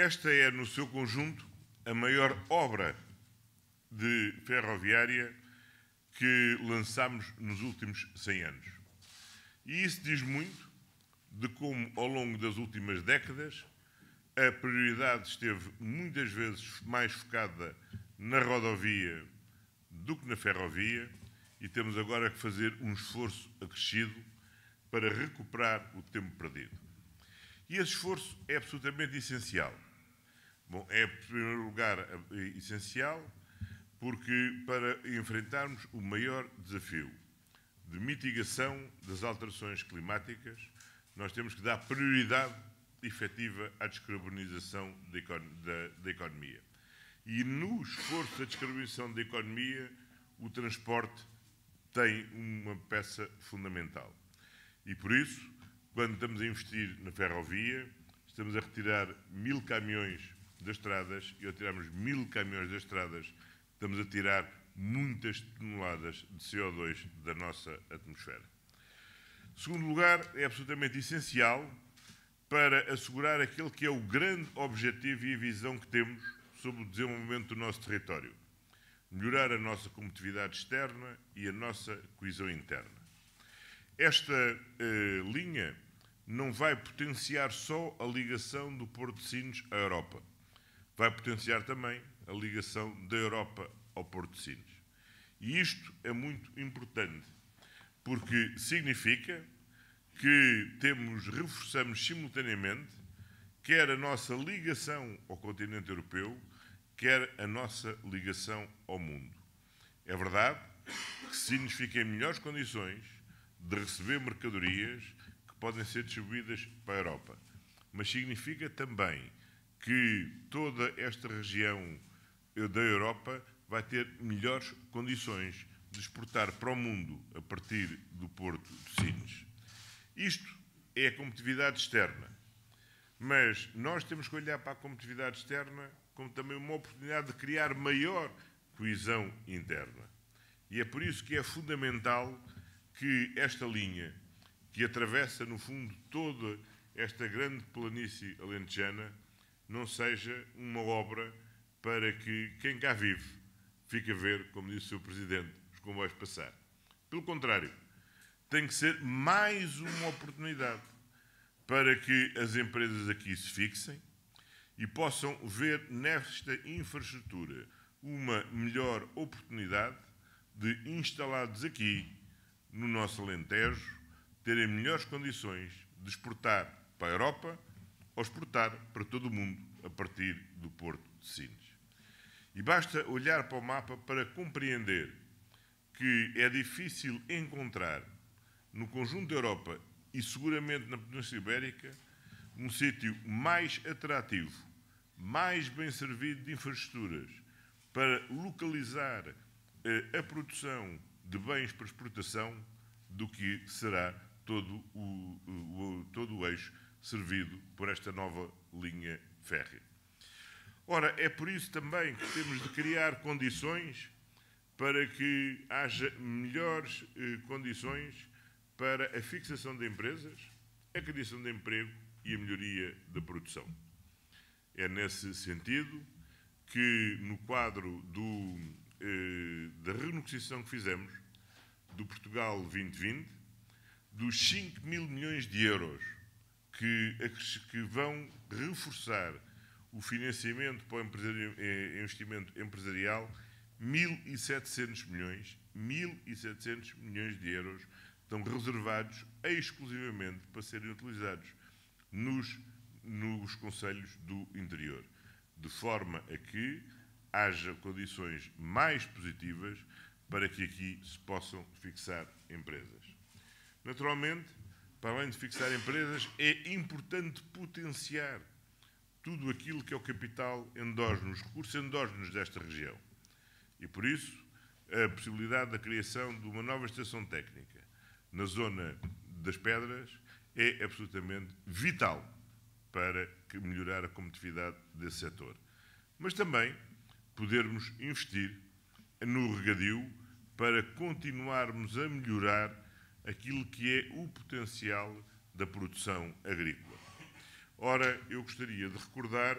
Esta é, no seu conjunto, a maior obra de ferroviária que lançámos nos últimos 100 anos. E isso diz muito de como, ao longo das últimas décadas, a prioridade esteve muitas vezes mais focada na rodovia do que na ferrovia e temos agora que fazer um esforço acrescido para recuperar o tempo perdido. E esse esforço é absolutamente essencial Bom, é, em primeiro lugar, eh, essencial, porque para enfrentarmos o maior desafio de mitigação das alterações climáticas, nós temos que dar prioridade efetiva à descarbonização da, da, da economia. E no esforço da descarbonização da economia, o transporte tem uma peça fundamental. E por isso, quando estamos a investir na ferrovia, estamos a retirar mil caminhões das estradas e ao tirarmos mil caminhões das estradas, estamos a tirar muitas toneladas de CO2 da nossa atmosfera. Segundo lugar, é absolutamente essencial para assegurar aquele que é o grande objetivo e a visão que temos sobre o desenvolvimento do nosso território. Melhorar a nossa competitividade externa e a nossa coesão interna. Esta eh, linha não vai potenciar só a ligação do Porto de Sines à Europa vai potenciar também a ligação da Europa ao Porto de Sines. E isto é muito importante, porque significa que temos, reforçamos simultaneamente quer a nossa ligação ao continente europeu, quer a nossa ligação ao mundo. É verdade que Sines fica em melhores condições de receber mercadorias que podem ser distribuídas para a Europa, mas significa também que toda esta região eh, da Europa vai ter melhores condições de exportar para o mundo a partir do Porto de Sines. Isto é a competitividade externa. Mas nós temos que olhar para a competitividade externa como também uma oportunidade de criar maior coesão interna. E é por isso que é fundamental que esta linha, que atravessa, no fundo, toda esta grande planície alentejana, não seja uma obra para que quem cá vive fique a ver, como disse o Presidente, os comboios passar. Pelo contrário, tem que ser mais uma oportunidade para que as empresas aqui se fixem e possam ver nesta infraestrutura uma melhor oportunidade de, instalados aqui no nosso Alentejo, terem melhores condições de exportar para a Europa ao exportar para todo o mundo a partir do Porto de Sines. E basta olhar para o mapa para compreender que é difícil encontrar no conjunto da Europa e seguramente na Península Ibérica um sítio mais atrativo, mais bem servido de infraestruturas para localizar eh, a produção de bens para exportação do que será todo o, o, todo o eixo servido por esta nova linha férrea. Ora, é por isso também que temos de criar condições para que haja melhores eh, condições para a fixação de empresas, a criação de emprego e a melhoria da produção. É nesse sentido que, no quadro do, eh, da renegociação que fizemos do Portugal 2020, dos 5 mil milhões de euros que, que vão reforçar o financiamento para o eh, investimento empresarial 1.700 milhões, 1.700 milhões de euros estão reservados exclusivamente para serem utilizados nos, nos Conselhos do Interior, de forma a que haja condições mais positivas para que aqui se possam fixar empresas. Naturalmente, para além de fixar empresas, é importante potenciar tudo aquilo que é o capital endógeno, os recursos endógenos desta região. E por isso, a possibilidade da criação de uma nova estação técnica na zona das pedras é absolutamente vital para melhorar a competitividade desse setor. Mas também podermos investir no regadio para continuarmos a melhorar aquilo que é o potencial da produção agrícola. Ora, eu gostaria de recordar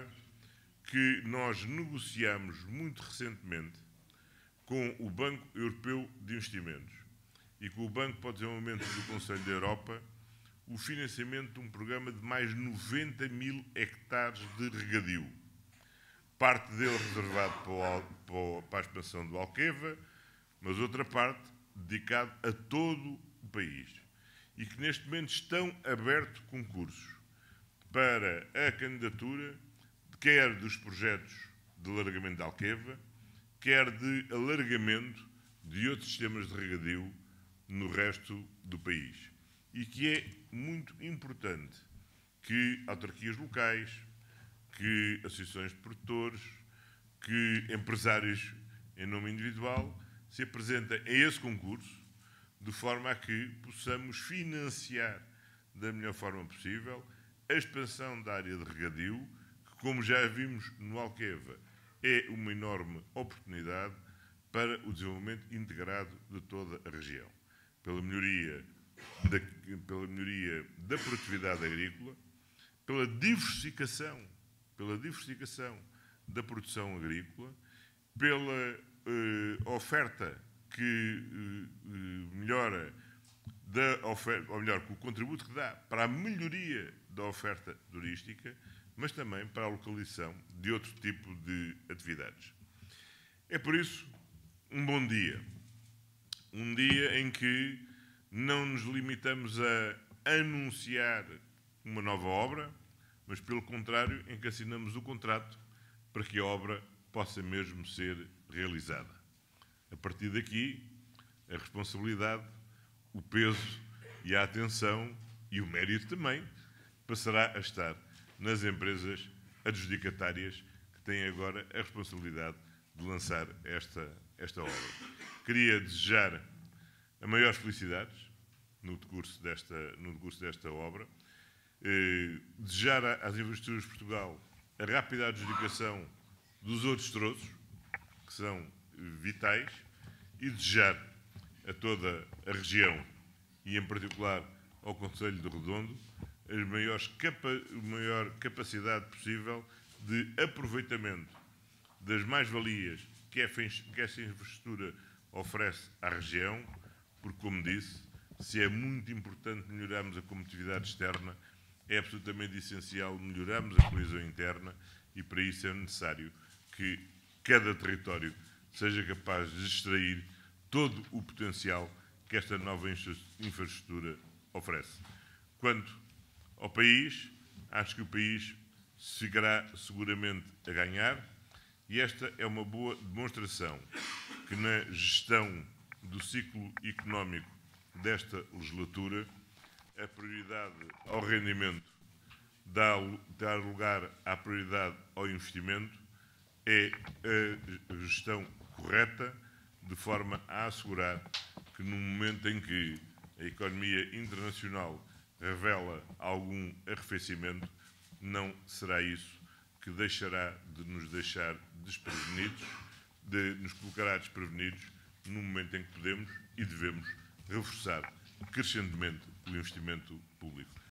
que nós negociamos muito recentemente com o Banco Europeu de Investimentos e com o Banco para o Desenvolvimento do Conselho da Europa o financiamento de um programa de mais 90 mil hectares de regadio. Parte dele reservado para a expansão do Alqueva, mas outra parte dedicada a todo país e que neste momento estão abertos concursos para a candidatura, quer dos projetos de alargamento da Alqueva, quer de alargamento de outros sistemas de regadio no resto do país. E que é muito importante que autarquias locais, que associações de produtores, que empresários em nome individual se apresentem a esse concurso de forma a que possamos financiar da melhor forma possível a expansão da área de regadio, que, como já vimos no Alqueva, é uma enorme oportunidade para o desenvolvimento integrado de toda a região, pela melhoria da, pela melhoria da produtividade agrícola, pela diversificação, pela diversificação da produção agrícola, pela eh, oferta que eh, eh, melhora da oferta, ou melhor, que o contributo que dá para a melhoria da oferta turística, mas também para a localização de outro tipo de atividades. É por isso um bom dia. Um dia em que não nos limitamos a anunciar uma nova obra, mas pelo contrário, em que assinamos o contrato para que a obra possa mesmo ser realizada. A partir daqui, a responsabilidade, o peso e a atenção e o mérito também passará a estar nas empresas adjudicatárias que têm agora a responsabilidade de lançar esta, esta obra. Queria desejar a maiores felicidades no decurso desta, no decurso desta obra, eh, desejar às Infraestruturas de Portugal a rápida adjudicação dos outros troços, que são vitais e desejar a toda a região e, em particular, ao Conselho de Redondo a maior, capa maior capacidade possível de aproveitamento das mais-valias que, que essa infraestrutura oferece à região, porque, como disse, se é muito importante melhorarmos a competitividade externa, é absolutamente essencial melhorarmos a coesão interna e, para isso, é necessário que cada território seja capaz de extrair todo o potencial que esta nova infraestrutura oferece. Quanto ao país, acho que o país seguirá seguramente a ganhar e esta é uma boa demonstração que na gestão do ciclo económico desta legislatura, a prioridade ao rendimento dá, dar lugar à prioridade ao investimento, é a gestão correta, de forma a assegurar que no momento em que a economia internacional revela algum arrefecimento, não será isso que deixará de nos deixar desprevenidos, de nos colocará desprevenidos no momento em que podemos e devemos reforçar crescentemente o investimento público.